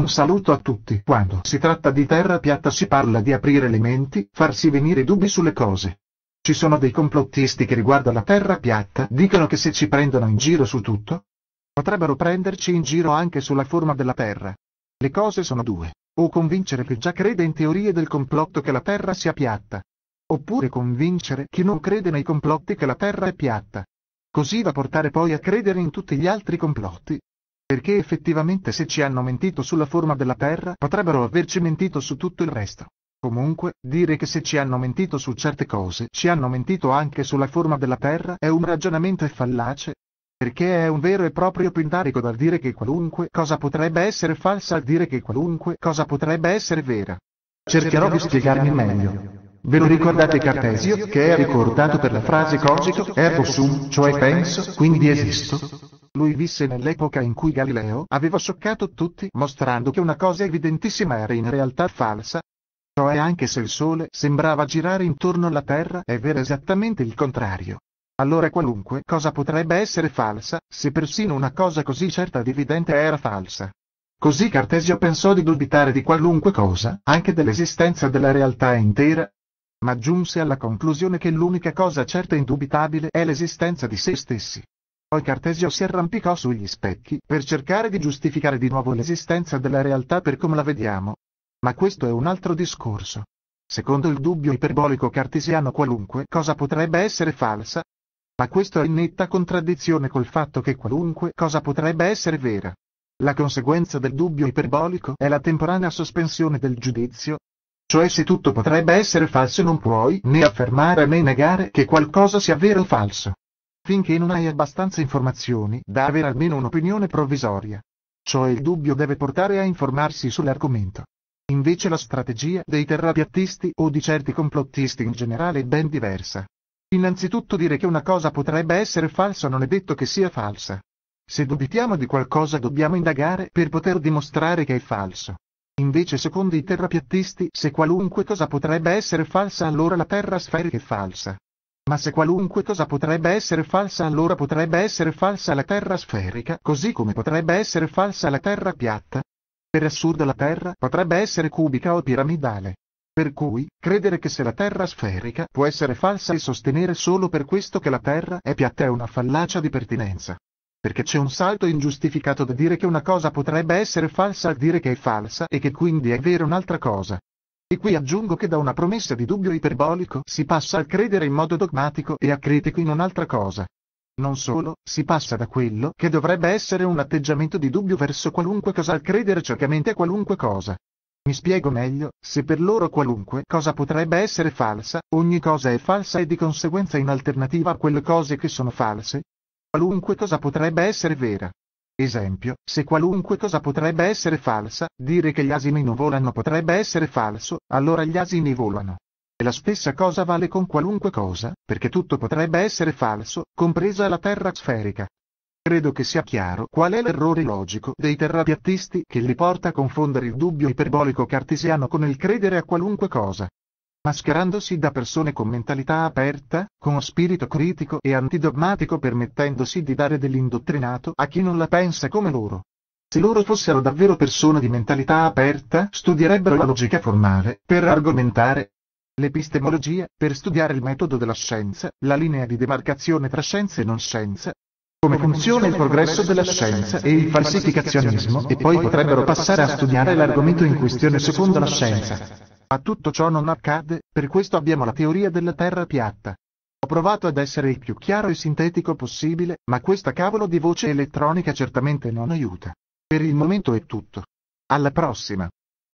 Un saluto a tutti. Quando si tratta di terra piatta si parla di aprire le menti, farsi venire dubbi sulle cose. Ci sono dei complottisti che riguardo la terra piatta dicono che se ci prendono in giro su tutto, potrebbero prenderci in giro anche sulla forma della terra. Le cose sono due. O convincere chi già crede in teorie del complotto che la terra sia piatta. Oppure convincere chi non crede nei complotti che la terra è piatta. Così va a portare poi a credere in tutti gli altri complotti, perché effettivamente se ci hanno mentito sulla forma della Terra potrebbero averci mentito su tutto il resto. Comunque, dire che se ci hanno mentito su certe cose ci hanno mentito anche sulla forma della Terra è un ragionamento fallace. Perché è un vero e proprio pindarico dal dire che qualunque cosa potrebbe essere falsa al dire che qualunque cosa potrebbe essere vera. Cercherò di spiegarmi meglio. Ve lo ricordate Cartesio, che è ricordato per la frase cogito, ergo sum, cioè penso, quindi esisto? Lui visse nell'epoca in cui Galileo aveva scioccato tutti mostrando che una cosa evidentissima era in realtà falsa. Cioè anche se il Sole sembrava girare intorno alla Terra è vero esattamente il contrario. Allora qualunque cosa potrebbe essere falsa, se persino una cosa così certa ed evidente era falsa. Così Cartesio pensò di dubitare di qualunque cosa, anche dell'esistenza della realtà intera, ma giunse alla conclusione che l'unica cosa certa e indubitabile è l'esistenza di se stessi. Poi Cartesio si arrampicò sugli specchi per cercare di giustificare di nuovo l'esistenza della realtà per come la vediamo. Ma questo è un altro discorso. Secondo il dubbio iperbolico cartesiano qualunque cosa potrebbe essere falsa, ma questo è in netta contraddizione col fatto che qualunque cosa potrebbe essere vera. La conseguenza del dubbio iperbolico è la temporanea sospensione del giudizio. Cioè se tutto potrebbe essere falso non puoi né affermare né negare che qualcosa sia vero o falso finché non hai abbastanza informazioni da avere almeno un'opinione provvisoria. Cioè il dubbio deve portare a informarsi sull'argomento. Invece la strategia dei terrapiattisti o di certi complottisti in generale è ben diversa. Innanzitutto dire che una cosa potrebbe essere falsa non è detto che sia falsa. Se dubitiamo di qualcosa dobbiamo indagare per poter dimostrare che è falso. Invece secondo i terrapiattisti se qualunque cosa potrebbe essere falsa allora la terra sferica è falsa. Ma se qualunque cosa potrebbe essere falsa allora potrebbe essere falsa la Terra sferica, così come potrebbe essere falsa la Terra piatta. Per assurdo la Terra potrebbe essere cubica o piramidale. Per cui, credere che se la Terra sferica può essere falsa e sostenere solo per questo che la Terra è piatta è una fallacia di pertinenza. Perché c'è un salto ingiustificato da dire che una cosa potrebbe essere falsa a dire che è falsa e che quindi è vera un'altra cosa. E qui aggiungo che da una promessa di dubbio iperbolico si passa al credere in modo dogmatico e a critico in un'altra cosa. Non solo, si passa da quello che dovrebbe essere un atteggiamento di dubbio verso qualunque cosa al credere ciecamente a qualunque cosa. Mi spiego meglio, se per loro qualunque cosa potrebbe essere falsa, ogni cosa è falsa e di conseguenza in alternativa a quelle cose che sono false, qualunque cosa potrebbe essere vera, Esempio, se qualunque cosa potrebbe essere falsa, dire che gli asini non volano potrebbe essere falso, allora gli asini volano. E la stessa cosa vale con qualunque cosa, perché tutto potrebbe essere falso, compresa la terra sferica. Credo che sia chiaro qual è l'errore logico dei terrapiattisti che li porta a confondere il dubbio iperbolico cartesiano con il credere a qualunque cosa mascherandosi da persone con mentalità aperta, con spirito critico e antidogmatico permettendosi di dare dell'indottrinato a chi non la pensa come loro. Se loro fossero davvero persone di mentalità aperta, studierebbero la logica formale, per argomentare. L'epistemologia, per studiare il metodo della scienza, la linea di demarcazione tra scienza e non scienza, come funziona il progresso della scienza e il falsificazionismo, e poi potrebbero passare a studiare l'argomento in questione secondo la scienza. Ma tutto ciò non accade, per questo abbiamo la teoria della Terra piatta. Ho provato ad essere il più chiaro e sintetico possibile, ma questa cavolo di voce elettronica certamente non aiuta. Per il momento è tutto. Alla prossima!